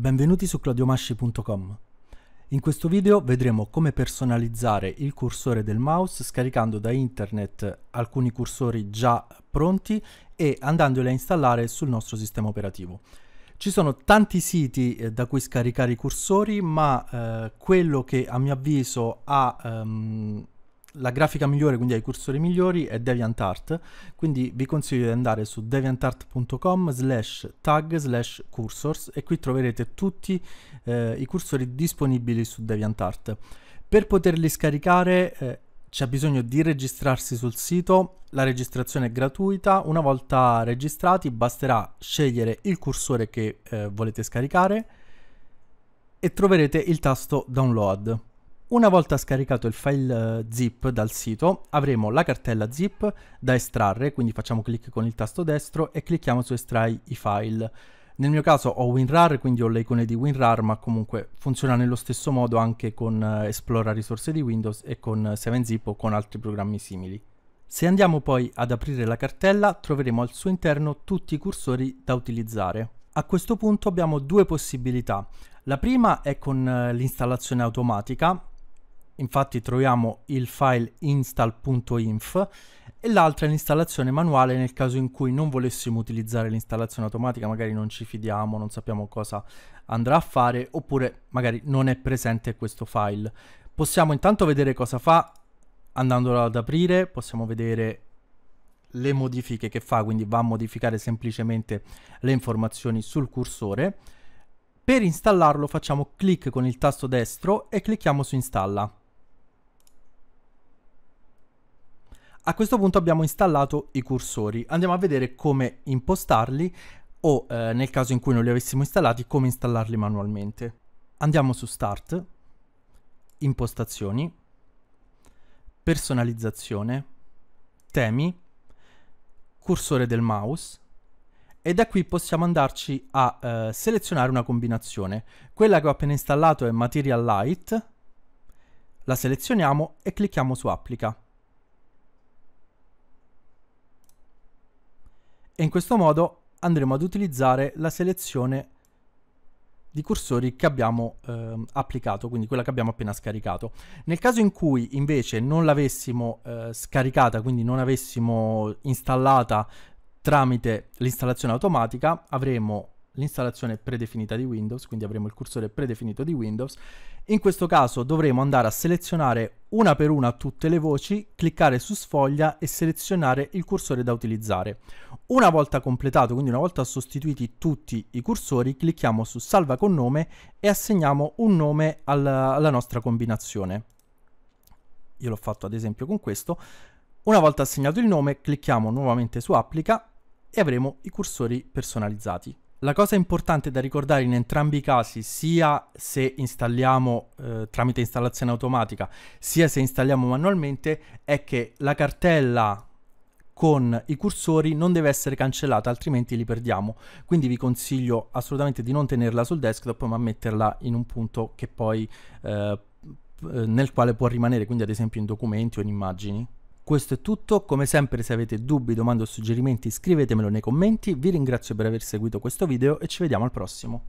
Benvenuti su claudiomasci.com. In questo video vedremo come personalizzare il cursore del mouse scaricando da internet alcuni cursori già pronti e andandoli a installare sul nostro sistema operativo. Ci sono tanti siti eh, da cui scaricare i cursori, ma eh, quello che a mio avviso ha ehm, la grafica migliore, quindi hai i cursori migliori, è DeviantArt, quindi vi consiglio di andare su deviantart.com slash tag slash cursors e qui troverete tutti eh, i cursori disponibili su DeviantArt. Per poterli scaricare eh, c'è bisogno di registrarsi sul sito, la registrazione è gratuita, una volta registrati basterà scegliere il cursore che eh, volete scaricare e troverete il tasto download. Una volta scaricato il file eh, zip dal sito avremo la cartella zip da estrarre, quindi facciamo clic con il tasto destro e clicchiamo su estrai i file. Nel mio caso ho WinRAR, quindi ho le icone di WinRAR, ma comunque funziona nello stesso modo anche con Explora eh, risorse di Windows e con 7-Zip eh, o con altri programmi simili. Se andiamo poi ad aprire la cartella troveremo al suo interno tutti i cursori da utilizzare. A questo punto abbiamo due possibilità. La prima è con l'installazione automatica, infatti troviamo il file install.inf e l'altra è l'installazione manuale nel caso in cui non volessimo utilizzare l'installazione automatica, magari non ci fidiamo, non sappiamo cosa andrà a fare oppure magari non è presente questo file. Possiamo intanto vedere cosa fa andandolo ad aprire, possiamo vedere le modifiche che fa, quindi va a modificare semplicemente le informazioni sul cursore. Per installarlo facciamo clic con il tasto destro e clicchiamo su installa. A questo punto abbiamo installato i cursori, andiamo a vedere come impostarli o eh, nel caso in cui non li avessimo installati come installarli manualmente. Andiamo su Start, Impostazioni, Personalizzazione, Temi, Cursore del mouse e da qui possiamo andarci a eh, selezionare una combinazione. Quella che ho appena installato è Material Light, la selezioniamo e clicchiamo su Applica. e in questo modo andremo ad utilizzare la selezione di cursori che abbiamo eh, applicato, quindi quella che abbiamo appena scaricato. Nel caso in cui invece non l'avessimo eh, scaricata, quindi non avessimo installata tramite l'installazione automatica, avremo l'installazione predefinita di Windows, quindi avremo il cursore predefinito di Windows. In questo caso dovremo andare a selezionare una per una tutte le voci, cliccare su sfoglia e selezionare il cursore da utilizzare. Una volta completato, quindi una volta sostituiti tutti i cursori, clicchiamo su salva con nome e assegniamo un nome alla, alla nostra combinazione. Io l'ho fatto ad esempio con questo. Una volta assegnato il nome, clicchiamo nuovamente su applica e avremo i cursori personalizzati. La cosa importante da ricordare in entrambi i casi, sia se installiamo eh, tramite installazione automatica, sia se installiamo manualmente, è che la cartella con i cursori non deve essere cancellata altrimenti li perdiamo quindi vi consiglio assolutamente di non tenerla sul desktop ma metterla in un punto che poi eh, nel quale può rimanere quindi ad esempio in documenti o in immagini questo è tutto, come sempre se avete dubbi, domande o suggerimenti scrivetemelo nei commenti, vi ringrazio per aver seguito questo video e ci vediamo al prossimo.